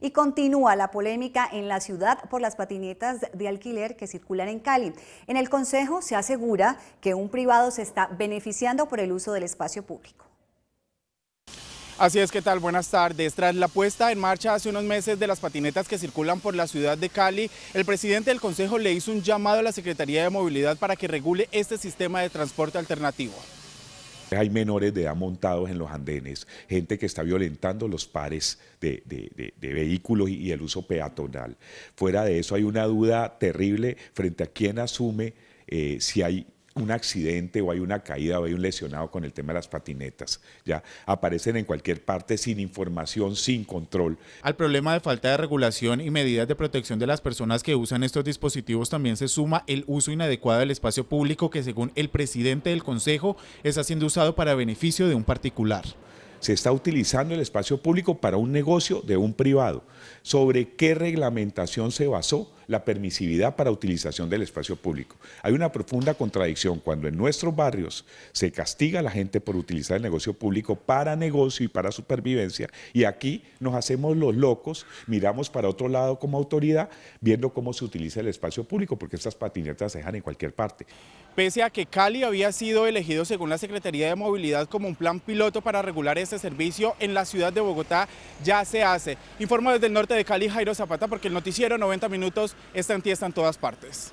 Y continúa la polémica en la ciudad por las patinetas de alquiler que circulan en Cali. En el Consejo se asegura que un privado se está beneficiando por el uso del espacio público. Así es, ¿qué tal? Buenas tardes. Tras la puesta en marcha hace unos meses de las patinetas que circulan por la ciudad de Cali, el presidente del Consejo le hizo un llamado a la Secretaría de Movilidad para que regule este sistema de transporte alternativo. Hay menores de edad montados en los andenes, gente que está violentando los pares de, vehículos y el uso peatonal. Fuera de eso hay una duda terrible frente a quién asume eh, si hay un accidente o hay una caída o hay un lesionado con el tema de las patinetas. Ya aparecen en cualquier parte sin información, sin control. Al problema de falta de regulación y medidas de protección de las personas que usan estos dispositivos también se suma el uso inadecuado del espacio público que según el presidente del Consejo está siendo usado para beneficio de un particular se está utilizando el espacio público para un negocio de un privado. ¿Sobre qué reglamentación se basó? la permisividad para utilización del espacio público. Hay una profunda contradicción cuando en nuestros barrios se castiga a la gente por utilizar el negocio público para negocio y para supervivencia y aquí nos hacemos los locos, miramos para otro lado como autoridad, viendo cómo se utiliza el espacio público, porque estas patinetas se dejan en cualquier parte. Pese a que Cali había sido elegido según la Secretaría de Movilidad como un plan piloto para regular este servicio en la ciudad de Bogotá, ya se hace. Informo desde el norte de Cali, Jairo Zapata, porque el noticiero 90 Minutos esta entidad está en todas partes.